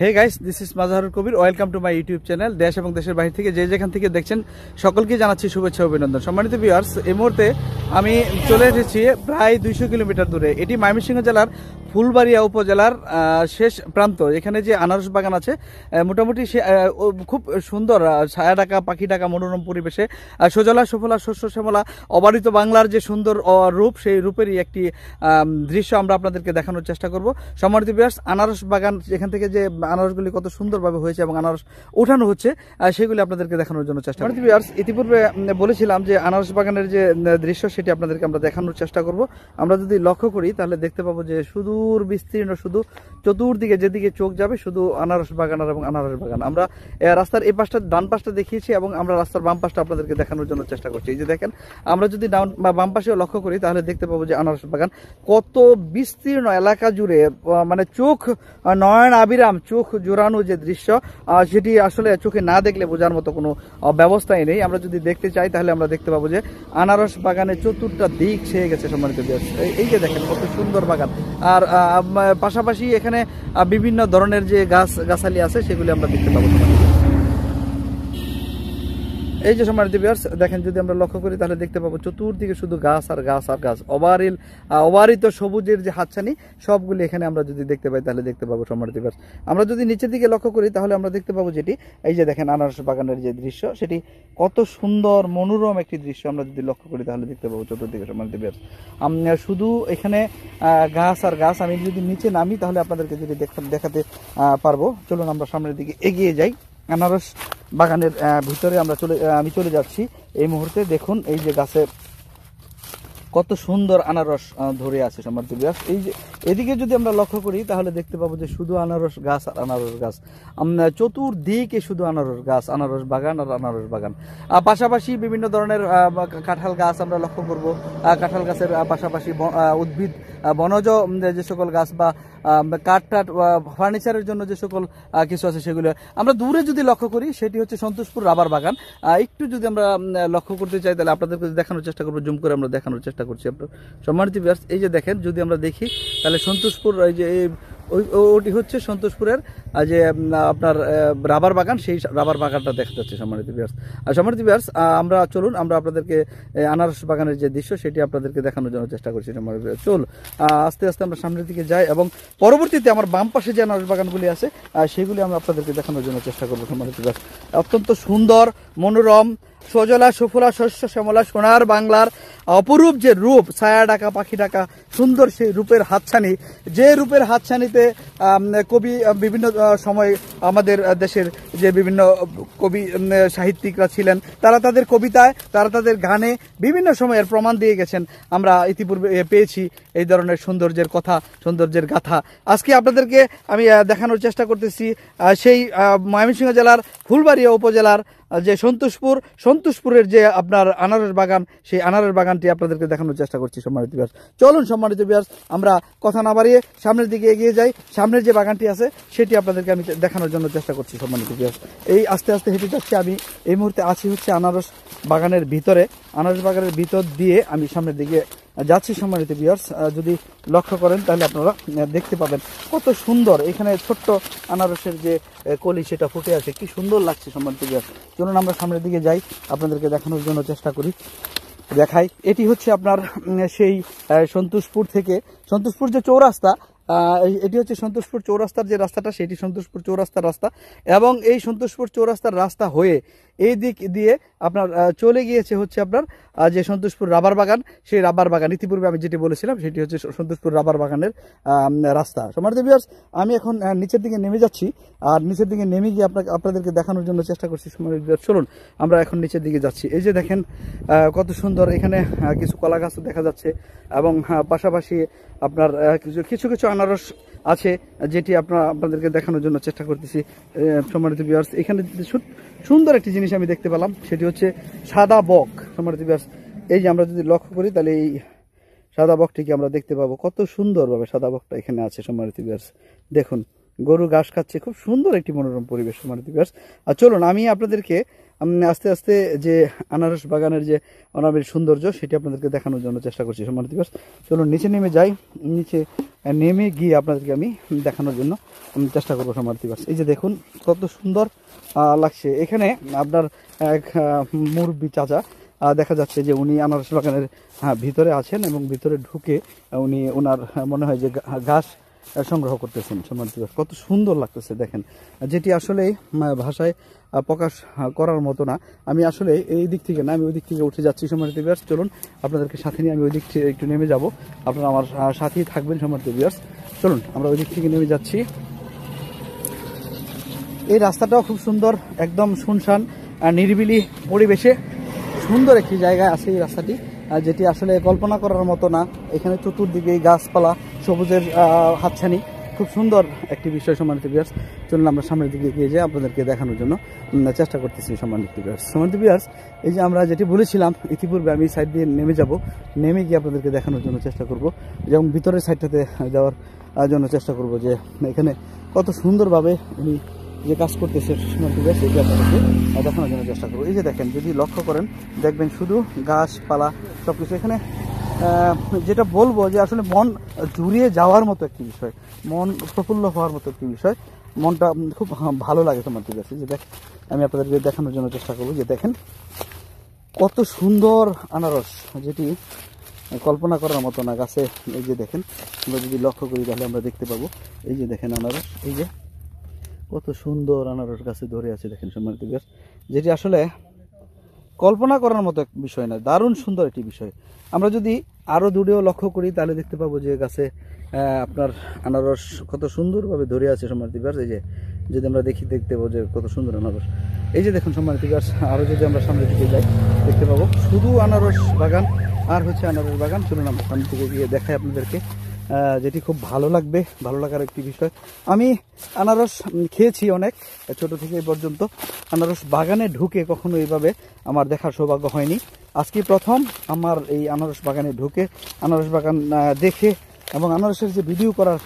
Hey guys this is Mazharul Kabir welcome to my YouTube channel দেশ এবং দেশের বাহির থেকে যে যেখান থেকে দেখছেন সকলকে জানাচ্ছি শুভেচ্ছা অভিনন্দন সম্মানিত ভিউয়ার্স এই মুহূর্তে আমি চলে এসেছি প্রায় দুইশো কিলোমিটার দূরে এটি ময়মনসিংহ জেলার ফুলবাড়িয়া উপজেলার শেষ প্রান্ত এখানে যে আনারস বাগান আছে মোটামুটি সে খুব সুন্দর ছায়া ডাকা পাখি ডাকা মনোরম পরিবেশে সজলা সফলা শস্য শ্যামলা অবারিত বাংলার যে সুন্দর রূপ সেই রূপেরই একটি দৃশ্য আমরা আপনাদেরকে দেখানোর চেষ্টা করব সম্মানিত বিয়াস আনারস বাগান এখান থেকে যে আনারসগুলি কত সুন্দরভাবে হয়েছে এবং আনারস উঠানো হচ্ছে সেগুলি আপনাদেরকে দেখানোর জন্য চেষ্টা করব ইতিপূর্বে বলেছিলাম যে আনারস বাগানের যে দৃশ্য সেটি আপনাদেরকে আমরা দেখানোর চেষ্টা করব আমরা যদি লক্ষ্য করি তাহলে দেখতে পাবো যে শুধু প্রচুর বিস্তীর্ণ শুধু চতুর্দিকে যেদিকে চোখ যাবে শুধু আনারস বাগান এবং আনারস বাগান আমরা রাস্তার এই পাশটা ডান পাশটা দেখিয়েছি এবং আমরা রাস্তার বাম পাশটা আপনাদেরকে দেখানোর জন্য চেষ্টা করছি এই যে দেখেন আমরা যদি ডাউন বা বাম পাশেও লক্ষ্য করি তাহলে দেখতে পাবো যে আনারস বাগান কত বিস্তীর্ণ এলাকা জুড়ে মানে চোখ নয়ন আবিরাম চোখ জোরানো যে দৃশ্য সেটি আসলে চোখে না দেখলে বোঝার মতো কোনো ব্যবস্থাই নেই আমরা যদি দেখতে চাই তাহলে আমরা দেখতে পাবো যে আনারস বাগানে চতুর্টা দিক ছেয়ে গেছে সম্মানিত এই যে দেখেন কত সুন্দর বাগান আর পাশাপাশি এখানে বিভিন্ন ধরনের যে গাছ গাছালি আছে সেগুলি আমরা দেখতে পাবো এই যে সময় ভিউয়ার্স দেখেন যদি আমরা লক্ষ্য করি তাহলে দেখতে পাবো চতুর্দিকে শুধু গাছ আর গাছ আর গাছ অবারিল অবারিত সবুজের যে হাতছানি সবগুলি এখানে আমরা যদি দেখতে পাই তাহলে দেখতে পাবো সময় ভিউয়ার্স আমরা যদি নিচের দিকে লক্ষ্য করি তাহলে আমরা দেখতে পাবো যেটি এই যে দেখেন আনারস বাগানের যে দৃশ্য সেটি কত সুন্দর মনোরম একটি দৃশ্য আমরা যদি লক্ষ্য করি তাহলে দেখতে পাবো চতুর্দিকে সময় ভিউয়ার্স শুধু এখানে গাছ আর গাছ আমি যদি নিচে নামি তাহলে আপনাদেরকে যদি দেখাতে পারবো চলুন আমরা সামনের দিকে এগিয়ে যাই আনারস বাগানের ভিতরে আমরা চলে আমি চলে যাচ্ছি এই মুহূর্তে দেখুন এই যে গাছে কত সুন্দর আনারস ধরে আছে সম্মানিত বিয়াস এই যে এদিকে যদি আমরা লক্ষ্য করি তাহলে দেখতে পাবো যে শুধু আনারস গাছ আর আনারস গাছ চতুর্দিকে শুধু আনারস গাছ আনারস বাগান আর আনারস বাগান পাশাপাশি বিভিন্ন ধরনের কাঁঠাল গাছ আমরা লক্ষ্য করব কাঁঠাল গাছের পাশাপাশি উদ্ভিদ বনজ যে সকল গাছ বা কাঠ টাট ফার্নিচারের জন্য যে সকল কিছু আছে সেগুলো আমরা দূরে যদি লক্ষ্য করি সেটি হচ্ছে সন্তোষপুর রাবার বাগান একটু যদি আমরা লক্ষ্য করতে চাই তাহলে আপনাদেরকে দেখানোর চেষ্টা করবো জুম করে আমরা দেখানোর চেষ্টা চেষ্টা করছি সম্মানিত ব্যাস এই যে দেখেন যদি আমরা দেখি তাহলে সন্তোষপুর এই যে ওটি হচ্ছে সন্তোষপুরের যে আপনার রাবার বাগান সেই রাবার বাগানটা দেখা যাচ্ছে সম্মানিত ব্যাস আর সম্মানিত ব্যাস আমরা চলুন আমরা আপনাদেরকে আনারস বাগানের যে দৃশ্য সেটি আপনাদেরকে দেখানোর জন্য চেষ্টা করছি সম্মানিত চল আস্তে আস্তে আমরা সামনের দিকে যাই এবং পরবর্তীতে আমার বাম পাশে যে আনারস বাগানগুলি আছে সেগুলি আমরা আপনাদেরকে দেখানোর জন্য চেষ্টা করবো সম্মানিত ব্যাস অত্যন্ত সুন্দর মনোরম সজলা সুফলা শস্য শ্যামলা সোনার বাংলার অপরূপ যে রূপ ছায়া ডাকা পাখি ডাকা সুন্দর সেই রূপের হাতছানি যে রূপের হাতছানিতে কবি বিভিন্ন সময় আমাদের দেশের যে বিভিন্ন কবি সাহিত্যিকরা ছিলেন তারা তাদের কবিতায় তারা তাদের গানে বিভিন্ন সময়ের প্রমাণ দিয়ে গেছেন আমরা ইতিপূর্বে পেয়েছি এই ধরনের সৌন্দর্যের কথা সৌন্দর্যের গাথা আজকে আপনাদেরকে আমি দেখানোর চেষ্টা করতেছি সেই ময়মনসিংহ জেলার ফুলবাড়িয়া উপজেলার যে সন্তোষপুর সন্তোষপুরের যে আপনার আনারস বাগান সেই আনারস বাগানটি আপনাদেরকে দেখানোর চেষ্টা করছি সম্মানিত বিহার চলুন সম্মানিত বিহার আমরা কথা না বাড়িয়ে সামনের দিকে এগিয়ে যাই সামনের যে বাগানটি আছে সেটি আপনাদেরকে আমি দেখানোর জন্য চেষ্টা করছি সম্মানিত বিহার এই আস্তে আস্তে হেঁটে যাচ্ছি আমি এই মুহূর্তে আছি হচ্ছে আনারস বাগানের ভিতরে আনারস বাগানের ভিতর দিয়ে আমি সামনের দিকে যাচ্ছি সম্মানিত বিয়ার্স যদি লক্ষ্য করেন তাহলে আপনারা দেখতে পাবেন কত সুন্দর এখানে ছোট্ট আনারসের যে কলি সেটা ফুটে আছে কি সুন্দর লাগছে সম্মানিত বিয়ার্স চলুন আমরা সামনের দিকে যাই আপনাদেরকে দেখানোর জন্য চেষ্টা করি দেখাই এটি হচ্ছে আপনার সেই সন্তোষপুর থেকে সন্তোষপুর যে চৌরাস্তা এটি হচ্ছে সন্তোষপুর চৌরাস্তার যে রাস্তাটা সেটি সন্তোষপুর চৌরাস্তার রাস্তা এবং এই সন্তোষপুর চৌরাস্তার রাস্তা হয়ে এই দিক দিয়ে আপনার চলে গিয়েছে হচ্ছে আপনার যে সন্তোষপুর রাবার বাগান সেই রাবার বাগান ইতিপূর্বে আমি যেটি বলেছিলাম সেটি হচ্ছে সন্তোষপুর রাবার বাগানের রাস্তা সমার বিয়ার্স আমি এখন নিচের দিকে নেমে যাচ্ছি আর নিচের দিকে নেমে গিয়ে আপনাকে আপনাদেরকে দেখানোর জন্য চেষ্টা করছি সমার বিয়ার্স চলুন আমরা এখন নিচের দিকে যাচ্ছি এই যে দেখেন কত সুন্দর এখানে কিছু কলা গাছও দেখা যাচ্ছে এবং হ্যাঁ, পাশাপাশি আপনার কিছু কিছু আনারস আছে যেটি আপনার আপনাদেরকে দেখানোর জন্য চেষ্টা করতেছি সম্মানিত বিয়ার্স এখানে সুন্দর একটি জিনিস আমি দেখতে পেলাম সেটি হচ্ছে সাদা বক সম্মানিত বিয়ার্স এই যে আমরা যদি লক্ষ্য করি তাহলে এই সাদা বকটিকে আমরা দেখতে পাবো কত সুন্দরভাবে সাদা বকটা এখানে আছে সম্মানিত বিয়ার্স দেখুন গরু ঘাস খাচ্ছে খুব সুন্দর একটি মনোরম পরিবেশ সম্মানিত বিয়ার্স আর চলুন আমি আপনাদেরকে আস্তে আস্তে যে আনারস বাগানের যে অনাবিল সৌন্দর্য সেটি আপনাদেরকে দেখানোর জন্য চেষ্টা করছি সম্মানিত দিবস চলুন নিচে নেমে যাই নিচে নেমে গিয়ে আপনাদেরকে আমি দেখানোর জন্য আমি চেষ্টা করবো সম্মানিত দিবস এই যে দেখুন কত সুন্দর লাগছে এখানে আপনার এক মুরব্বী চাচা দেখা যাচ্ছে যে উনি আনারস বাগানের ভিতরে আছেন এবং ভিতরে ঢুকে উনি ওনার মনে হয় যে ঘাস সংগ্রহ করতেছেন সম্মানিত কত সুন্দর লাগতেছে দেখেন যেটি আসলে ভাষায় প্রকাশ করার মতো না আমি আসলে এই দিক থেকে না আমি ওই দিক থেকে উঠে যাচ্ছি সম্মানিত বিয়ার্স চলুন আপনাদেরকে সাথে নিয়ে আমি ওই দিক থেকে একটু নেমে যাব আপনারা আমার সাথেই থাকবেন সম্মানিত বিয়ার্স চলুন আমরা ওই দিক থেকে নেমে যাচ্ছি এই রাস্তাটাও খুব সুন্দর একদম শুনশান নিরিবিলি পরিবেশে সুন্দর একটি জায়গায় আছে এই রাস্তাটি যেটি আসলে কল্পনা করার মতো না এখানে চতুর্দিকে গাছপালা সবুজের হাতছানি খুব সুন্দর একটি বিষয় সম্মানিত বিয়ার্স চলুন আমরা সামনের দিকে এগিয়ে যাই আপনাদেরকে দেখানোর জন্য চেষ্টা করতেছি সম্মানিত বিয়ার্স সম্মানিত বিয়ার্স এই যে আমরা যেটি বলেছিলাম ইতিপূর্বে আমি সাইড দিয়ে নেমে যাব নেমে গিয়ে আপনাদেরকে দেখানোর জন্য চেষ্টা করব যেমন ভিতরের সাইডটাতে যাওয়ার জন্য চেষ্টা করব যে এখানে কত সুন্দরভাবে উনি যে কাজ করতেছে সম্মানিত গ্যাস এটি আপনাদেরকে দেখানোর জন্য চেষ্টা করবো এই যে দেখেন যদি লক্ষ্য করেন দেখবেন শুধু গাছপালা সব কিছু এখানে যেটা বলবো যে আসলে মন জুড়িয়ে যাওয়ার মতো একটি বিষয় মন প্রফুল্ল হওয়ার মতো একটি বিষয় মনটা খুব ভালো লাগে তোমাদের কাছে যে দেখ আমি আপনাদেরকে দেখানোর জন্য চেষ্টা করবো যে দেখেন কত সুন্দর আনারস যেটি কল্পনা করার মতো না গাছে এই যে দেখেন আমরা যদি লক্ষ্য করি তাহলে আমরা দেখতে পাবো এই যে দেখেন আনারস এই যে কত সুন্দর আনারস গাছে ধরে আছে দেখেন সম্মানিত গাছ যেটি আসলে কল্পনা করার মতো এক বিষয় না দারুণ সুন্দর একটি বিষয় আমরা যদি আরও দূরেও লক্ষ্য করি তাহলে দেখতে পাবো যে গাছে আপনার আনারস কত সুন্দরভাবে ধরে আছে সম্মানিত গাছ এই যে যদি আমরা দেখি দেখতে পাবো যে কত সুন্দর আনারস এই যে দেখুন সম্মানিত গাছ আরও যদি আমরা সামনের দিকে যাই দেখতে পাবো শুধু আনারস বাগান আর হচ্ছে আনারস বাগান চলুন আমরা সামনে দিকে গিয়ে দেখাই আপনাদেরকে যেটি খুব ভালো লাগবে ভালো লাগার একটি বিষয় আমি আনারস খেয়েছি অনেক ছোট থেকে এই পর্যন্ত আনারস বাগানে ঢুকে কখনো এইভাবে আমার দেখার সৌভাগ্য হয়নি আজকে প্রথম আমার এই আনারস বাগানে ঢুকে আনারস বাগান দেখে এবং আনারসের যে ভিডিও করার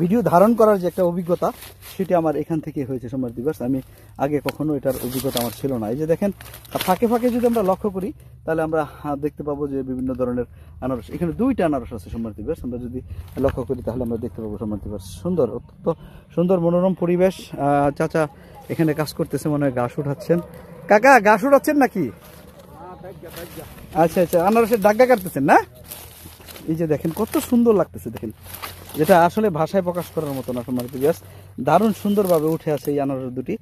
ভিডিও ধারণ করার যে একটা অভিজ্ঞতা সেটি আমার এখান থেকে হয়েছে সোমবার দিবস আমি আগে কখনো এটার অভিজ্ঞতা আমার ছিল না এই যে দেখেন ফাঁকে ফাঁকে যদি আমরা লক্ষ্য করি তাহলে আমরা দেখতে পাবো যে বিভিন্ন ধরনের আনারস এখানে দুইটা আনারস আছে সোমবার দিবস আমরা যদি লক্ষ্য করি তাহলে আমরা দেখতে পাবো সোমবার দিবস সুন্দর অত্যন্ত সুন্দর মনোরম পরিবেশ চাচা এখানে কাজ করতেছে মনে হয় গাছ উঠাচ্ছেন কাকা গাছ উঠাচ্ছেন নাকি আচ্ছা আচ্ছা আনারসের ডাগ্গা কাটতেছেন না এই যে দেখেন কত সুন্দর লাগতেছে দেখেন যেটা আসলে ভাষায় প্রকাশ করার মতো না সোনার বিয়াস দারুণ সুন্দরভাবে উঠে আছে এই আনারস দুটি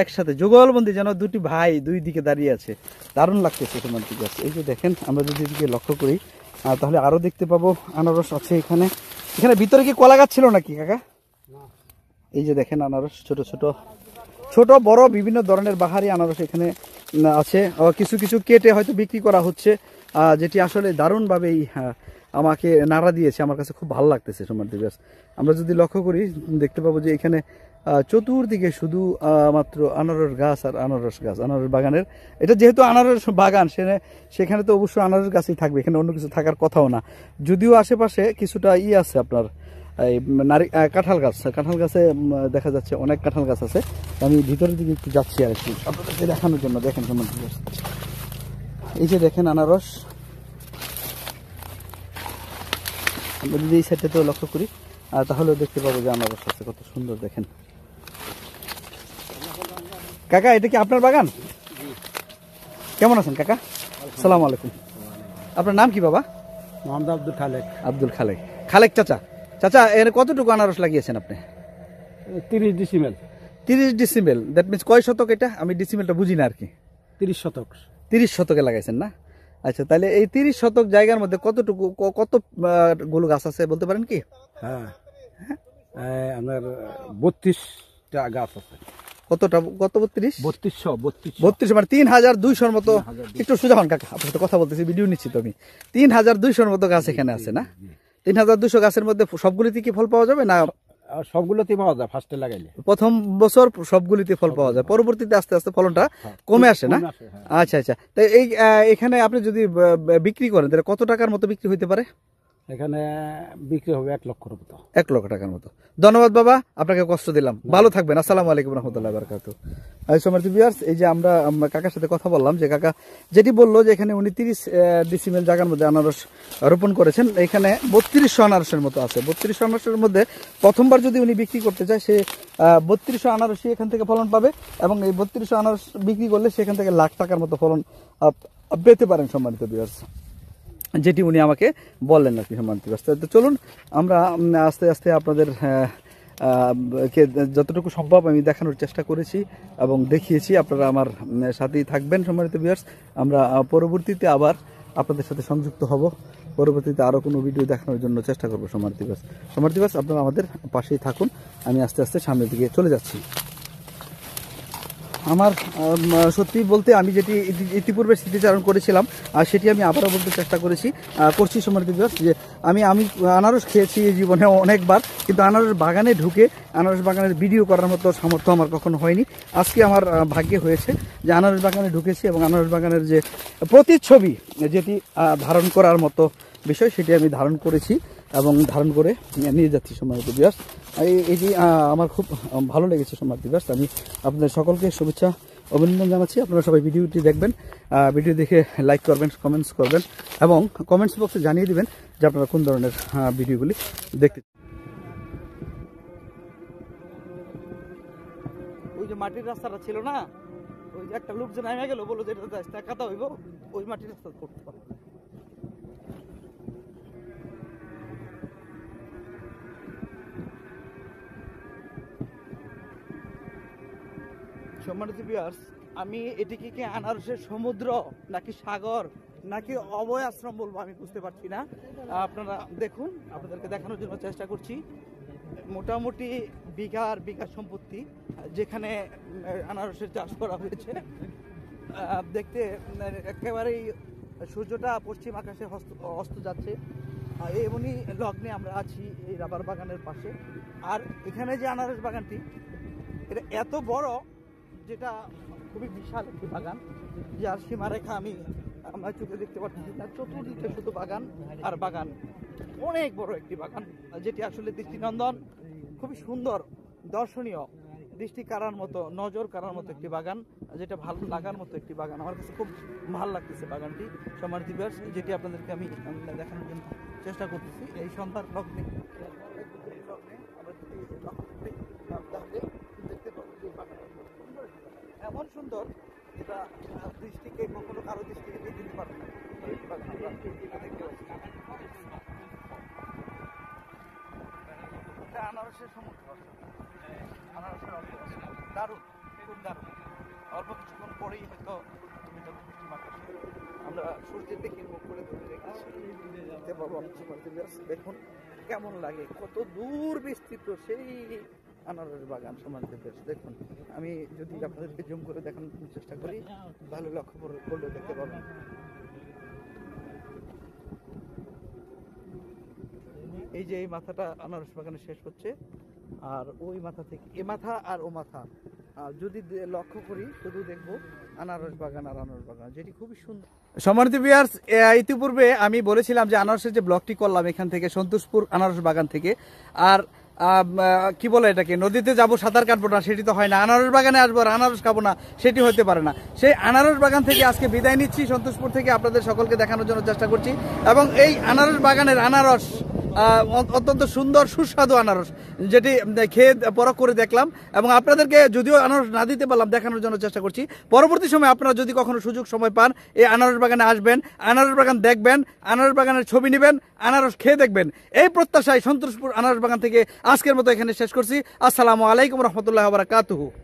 একসাথে যুগলবন্দি যেন দুটি ভাই দুই দিকে দাঁড়িয়ে আছে দারুণ লাগতেছে সোনার বিয়াস এই যে দেখেন আমরা যদি এদিকে লক্ষ্য করি তাহলে আরও দেখতে পাবো আনারস আছে এখানে এখানে ভিতরে কি কলা গাছ ছিল নাকি কাকা এই যে দেখেন আনারস ছোট ছোট ছোট বড় বিভিন্ন ধরনের বাহারি আনারস এখানে আছে কিছু কিছু কেটে হয়তো বিক্রি করা হচ্ছে যেটি আসলে দারুণভাবেই আমাকে নাড়া দিয়েছে আমার কাছে খুব ভালো লাগতেছে সোমার দিবাস আমরা যদি লক্ষ্য করি দেখতে পাবো যে এখানে চতুর্দিকে শুধু মাত্র আনারস গাছ আর আনারস গাছ আনারস বাগানের এটা যেহেতু আনারস বাগান সেখানে সেখানে তো অবশ্যই আনারস গাছই থাকবে এখানে অন্য কিছু থাকার কথাও না যদিও আশেপাশে কিছুটা ই আছে আপনার এই নারী কাঁঠাল গাছ কাঁঠাল গাছে দেখা যাচ্ছে অনেক কাঁঠাল গাছ আছে আমি ভিতরের দিকে একটু যাচ্ছি আর একটু আপনাদেরকে দেখানোর জন্য দেখেন কেমন এই যে দেখেন আনারস আমরা যদি এই সাইডটাতেও লক্ষ্য করি তাহলে দেখতে পাবো যে আমার আছে কত সুন্দর দেখেন কাকা এটা কি আপনার বাগান কেমন আছেন কাকা সালাম আলাইকুম আপনার নাম কি বাবা মোহাম্মদ আব্দুল খালেক আব্দুল খালেক খালেক চাচা চাচা এর কতটুকু আনারস লাগিয়েছেন আপনি তিরিশ ডিসিমেল তিরিশ ডিসিমেল দ্যাট মিনস কয় শতক এটা আমি ডিসিমেলটা বুঝি না আর কি তিরিশ শতক তিরিশ শতকে লাগাইছেন না আচ্ছা তাহলে এই তিরিশ শতক জায়গার মধ্যে কতটুকু কত গুলো গাছ আছে বলতে পারেন কি হ্যাঁ আপনার বত্রিশটা গাছ আছে কতটা কত বত্রিশ বত্রিশশো বত্রিশ মানে তিন হাজার দুইশোর মতো একটু কাকা কথা বলতেছি ভিডিও নিচ্ছি তিন হাজার দুইশোর মতো গাছ এখানে আছে না তিন হাজার দুশো গাছের মধ্যে সবগুলিতে কি ফল পাওয়া যাবে না সবগুলোতে পাওয়া যায় ফার্স্টে লাগাইলে প্রথম বছর সবগুলিতে ফল পাওয়া যায় পরবর্তীতে আস্তে আস্তে ফলনটা হ্যাঁ, কমে আসে না হ্যাঁ। আচ্ছা আচ্ছা তাই এই এখানে আপনি যদি বিক্রি করেন তাহলে কত টাকার মতো বিক্রি হইতে পারে এখানে বিক্রি হবে এক লক্ষ মতো এক লক্ষ টাকার মতো ধন্যবাদ বাবা আপনাকে কষ্ট দিলাম ভালো থাকবেন আসসালামু আলাইকুম রহমতুল্লাহ বারকাত এই যে আমরা কাকার সাথে কথা বললাম যে কাকা যেটি বললো যে এখানে উনি তিরিশ ডিসিমেল জায়গার মধ্যে আনারস রোপণ করেছেন এখানে বত্রিশশো আনারসের মতো আছে বত্রিশশো আনারসের মধ্যে প্রথমবার যদি উনি বিক্রি করতে চায় সে বত্রিশশো আনারসই এখান থেকে ফলন পাবে এবং এই বত্রিশশো আনারস বিক্রি করলে সেখান থেকে লাখ টাকার মতো ফলন পেতে পারেন সম্মানিত বিয়ার্স যেটি উনি আমাকে বললেন আর কি সম্মান দিবস তো চলুন আমরা আস্তে আস্তে আপনাদের হ্যাঁ, কে যতটুকু সম্ভব আমি দেখানোর চেষ্টা করেছি এবং দেখিয়েছি আপনারা আমার সাথেই থাকবেন সম্মানিত বিয়ার্স আমরা পরবর্তীতে আবার আপনাদের সাথে সংযুক্ত হব পরবর্তীতে আরও কোনো ভিডিও দেখানোর জন্য চেষ্টা করবো সম্মানিত দিবস সম্মানিত দিবস আপনারা আমাদের পাশেই থাকুন আমি আস্তে আস্তে সামনের দিকে চলে যাচ্ছি আমার সত্যি বলতে আমি যেটি ইতিপূর্বে স্মৃতিচারণ করেছিলাম আর সেটি আমি আবারও বলতে চেষ্টা করেছি করছি সমৃদ্ধ দিবস যে আমি আমি আনারস খেয়েছি এই জীবনে অনেকবার কিন্তু আনারস বাগানে ঢুকে আনারস বাগানের ভিডিও করার মতো সামর্থ্য আমার কখনো হয়নি আজকে আমার ভাগ্যে হয়েছে যে আনারস বাগানে ঢুকেছি এবং আনারস বাগানের যে প্রতিচ্ছবি যেটি ধারণ করার মতো বিষয় সেটি আমি ধারণ করেছি এবং ধারণ করে নিয়ে যাচ্ছি সম্মানিত দিবস এটি আমার খুব ভালো লেগেছে সম্মানিত দিবস আমি আপনাদের সকলকে শুভেচ্ছা অভিনন্দন জানাচ্ছি আপনারা সবাই ভিডিওটি দেখবেন ভিডিও দেখে লাইক করবেন কমেন্টস করবেন এবং কমেন্টস বক্সে জানিয়ে দেবেন যে আপনারা কোন ধরনের ভিডিওগুলি দেখতে ওই যে মাটির রাস্তাটা ছিল না ওই যে একটা লোক যে নামে গেল বলো যে এটা কাতা হইব ওই মাটির রাস্তা করতে পারবো সম্মানিত বিয়ার্স আমি এটিকে কি আনারসের সমুদ্র নাকি সাগর নাকি অবয় আশ্রম বলবো আমি বুঝতে পারছি না আপনারা দেখুন আপনাদেরকে দেখানোর জন্য চেষ্টা করছি মোটামুটি বিঘার বিঘা সম্পত্তি যেখানে আনারসের চাষ করা হয়েছে দেখতে একেবারেই সূর্যটা পশ্চিম আকাশে অস্ত যাচ্ছে এমনই লগ্নে আমরা আছি এই রাবার বাগানের পাশে আর এখানে যে আনারস বাগানটি এটা এত বড় যেটা খুবই বিশাল একটি বাগান যার সীমারেখা আমি আমরা চোখে দেখতে পাচ্ছি তার চতুর্দিকে শুধু বাগান আর বাগান অনেক বড় একটি বাগান যেটি আসলে দৃষ্টিনন্দন খুবই সুন্দর দর্শনীয় দৃষ্টি কারার মতো নজর কারার মতো একটি বাগান যেটা ভালো লাগার মতো একটি বাগান আমার কাছে খুব ভালো লাগতেছে বাগানটি সমার দিবস যেটি আপনাদেরকে আমি দেখানোর জন্য চেষ্টা করতেছি এই সন্ধ্যার লগ্নে আমরা এমন সুন্দর যেটা দৃষ্টিকে কখনো কারো দৃষ্টিকে দিয়ে দিতে পারবে না আনারসের সমুদ্র আনারসের দারুণ খুব দারুণ অল্প কিছুক্ষণ পরেই হয়তো তুমি যখন আমরা সূর্যের দিকে মুখ করে ধরে রেখেছি দেখতে পাবো আমি দেখুন কেমন লাগে কত দূর বিস্তৃত সেই আনারস বাগান সমান্ত দেখুন আমি যদি আপনাদেরকে জুম করে দেখানোর চেষ্টা করি ভালো লক্ষ্য করলে দেখতে পাবেন এই যে এই মাথাটা আনারস বাগানে শেষ হচ্ছে আর ওই মাথা থেকে এ মাথা আর ও মাথা যদি লক্ষ্য করি শুধু দেখব আনারস বাগান আর আনারস বাগান যেটি খুবই সুন্দর সমানিত বিয়ার্স ইতিপূর্বে আমি বলেছিলাম যে আনারসের যে ব্লকটি করলাম এখান থেকে সন্তোষপুর আনারস বাগান থেকে আর কি বলে এটাকে নদীতে যাব সাঁতার কাটবো না সেটি তো হয় না আনারস বাগানে আসবো আর আনারস খাবো না সেটি হতে পারে না সেই আনারস বাগান থেকে আজকে বিদায় নিচ্ছি সন্তোষপুর থেকে আপনাদের সকলকে দেখানোর জন্য চেষ্টা করছি এবং এই আনারস বাগানের আনারস অত্যন্ত সুন্দর সুস্বাদু আনারস যেটি খেয়ে পরখ করে দেখলাম এবং আপনাদেরকে যদিও আনারস না দিতে পারলাম দেখানোর জন্য চেষ্টা করছি পরবর্তী সময় আপনারা যদি কখনো সুযোগ সময় পান এই আনারস বাগানে আসবেন আনারস বাগান দেখবেন আনারস বাগানের ছবি নেবেন আনারস খেয়ে দেখবেন এই প্রত্যাশায় সন্তোষপুর আনারস বাগান থেকে আজকের মতো এখানে শেষ করছি আসসালামু আলাইকুম রহমতুল্লাহ কাতুহু